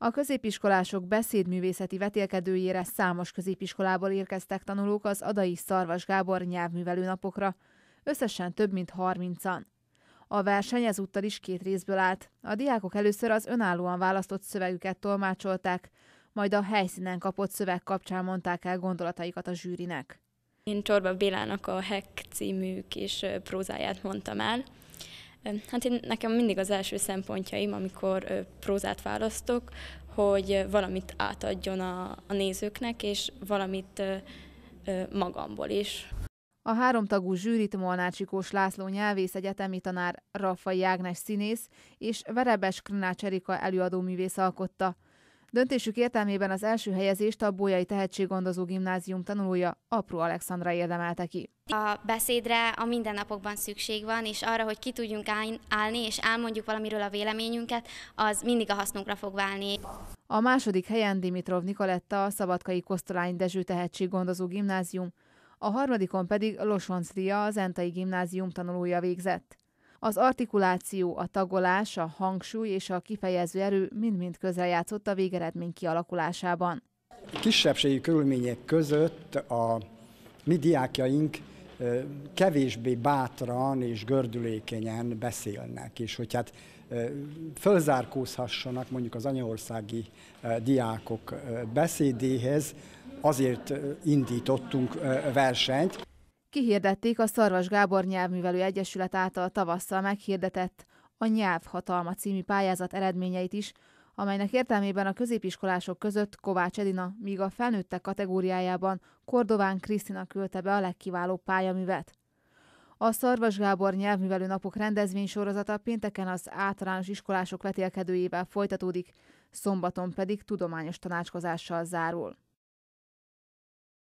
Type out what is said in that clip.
A középiskolások beszédművészeti vetélkedőjére számos középiskolából érkeztek tanulók az Adai Szarvas Gábor nyelvművelő napokra, összesen több mint 30-an. A verseny ezúttal is két részből állt. A diákok először az önállóan választott szövegüket tolmácsolták, majd a helyszínen kapott szöveg kapcsán mondták el gondolataikat a zsűrinek. Én Csorba Bélának a Hek című kis prózáját mondtam el, Hát én nekem mindig az első szempontjaim, amikor prózát választok, hogy valamit átadjon a, a nézőknek, és valamit magamból is. A háromtagú zsűrit Molnácsikós László nyelvész egyetemi tanár Raffai Ágnes színész és Verebes Krinács Erika előadóművész alkotta – Döntésük értelmében az első helyezést a Bójai Tehetséggondozó Gimnázium tanulója Apró Alexandra érdemelte ki. A beszédre a mindennapokban szükség van, és arra, hogy ki tudjunk állni és elmondjuk valamiről a véleményünket, az mindig a hasznunkra fog válni. A második helyen Dimitrov Nikoletta, a Szabadkai Kosztolány Dezső Tehetséggondozó Gimnázium, a harmadikon pedig Losonc az Entai Gimnázium tanulója végzett. Az artikuláció, a tagolás, a hangsúly és a kifejező erő mind-mind játszott a végeredmény kialakulásában. Kisebbségi körülmények között a mi diákjaink kevésbé bátran és gördülékenyen beszélnek, és hogy hát fölzárkózhassanak mondjuk az anyaországi diákok beszédéhez, azért indítottunk versenyt. Kihirdették a Szarvas Gábor Nyelvművelő Egyesület által tavasszal meghirdetett a Nyelvhatalma című pályázat eredményeit is, amelynek értelmében a középiskolások között Kovács Edina, míg a felnőttek kategóriájában Kordován Krisztina küldte be a legkiválóbb pályaművet. A Szarvas Gábor nyelvművelő napok rendezvénysorozata pénteken az általános iskolások vetélkedőjével folytatódik, szombaton pedig tudományos tanácskozással zárul.